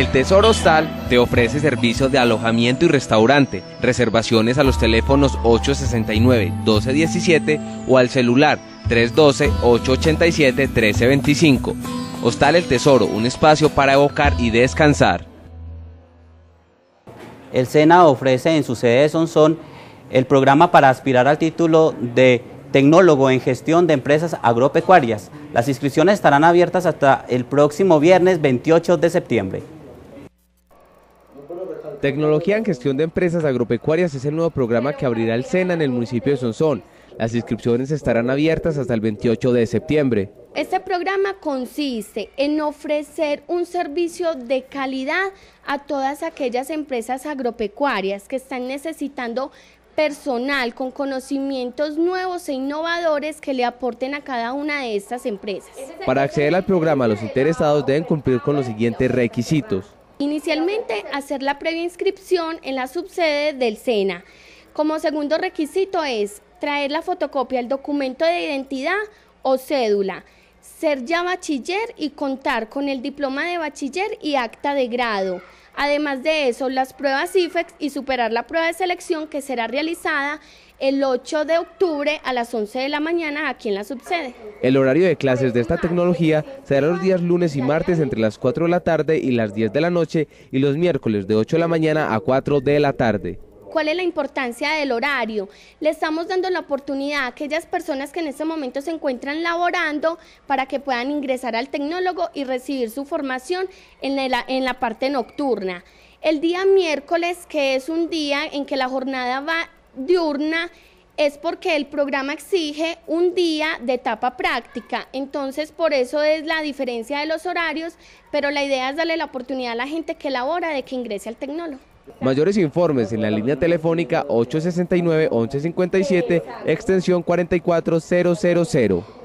El Tesoro Hostal te ofrece servicios de alojamiento y restaurante, reservaciones a los teléfonos 869-1217 o al celular 312-887-1325. Hostal El Tesoro, un espacio para evocar y descansar. El SENA ofrece en su sede de Sonsón el programa para aspirar al título de tecnólogo en gestión de empresas agropecuarias. Las inscripciones estarán abiertas hasta el próximo viernes 28 de septiembre. Tecnología en Gestión de Empresas Agropecuarias es el nuevo programa que abrirá el SENA en el municipio de Sonsón. Las inscripciones estarán abiertas hasta el 28 de septiembre. Este programa consiste en ofrecer un servicio de calidad a todas aquellas empresas agropecuarias que están necesitando personal con conocimientos nuevos e innovadores que le aporten a cada una de estas empresas. Para acceder al programa, los interesados deben cumplir con los siguientes requisitos Inicialmente, hacer la previa inscripción en la subsede del SENA. Como segundo requisito es traer la fotocopia del documento de identidad o cédula, ser ya bachiller y contar con el diploma de bachiller y acta de grado. Además de eso, las pruebas IFEX y superar la prueba de selección que será realizada el 8 de octubre a las 11 de la mañana aquí en la subsede. El horario de clases de esta tecnología será los días lunes y martes entre las 4 de la tarde y las 10 de la noche y los miércoles de 8 de la mañana a 4 de la tarde cuál es la importancia del horario. Le estamos dando la oportunidad a aquellas personas que en este momento se encuentran laborando para que puedan ingresar al tecnólogo y recibir su formación en la, en la parte nocturna. El día miércoles, que es un día en que la jornada va diurna es porque el programa exige un día de etapa práctica, entonces por eso es la diferencia de los horarios, pero la idea es darle la oportunidad a la gente que labora de que ingrese al tecnólogo. Mayores informes en la línea telefónica 869-1157, extensión 44000.